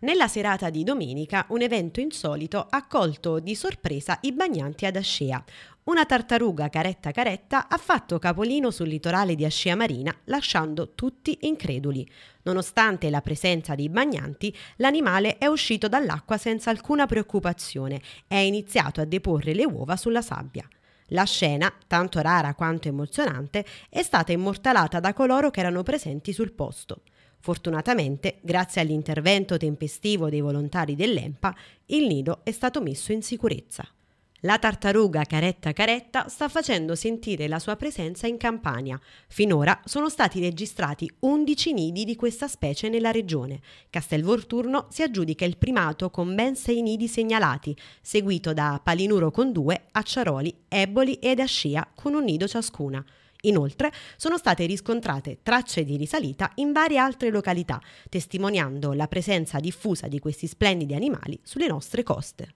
Nella serata di domenica un evento insolito ha colto di sorpresa i bagnanti ad Ascea. Una tartaruga caretta caretta ha fatto capolino sul litorale di Ascea Marina lasciando tutti increduli. Nonostante la presenza dei bagnanti, l'animale è uscito dall'acqua senza alcuna preoccupazione e ha iniziato a deporre le uova sulla sabbia. La scena, tanto rara quanto emozionante, è stata immortalata da coloro che erano presenti sul posto. Fortunatamente, grazie all'intervento tempestivo dei volontari dell'EMPA, il nido è stato messo in sicurezza. La tartaruga caretta caretta sta facendo sentire la sua presenza in Campania. Finora sono stati registrati 11 nidi di questa specie nella regione. Castelvolturno si aggiudica il primato con ben 6 nidi segnalati, seguito da Palinuro con 2, Acciaroli, Eboli ed Ascia con un nido ciascuna. Inoltre sono state riscontrate tracce di risalita in varie altre località, testimoniando la presenza diffusa di questi splendidi animali sulle nostre coste.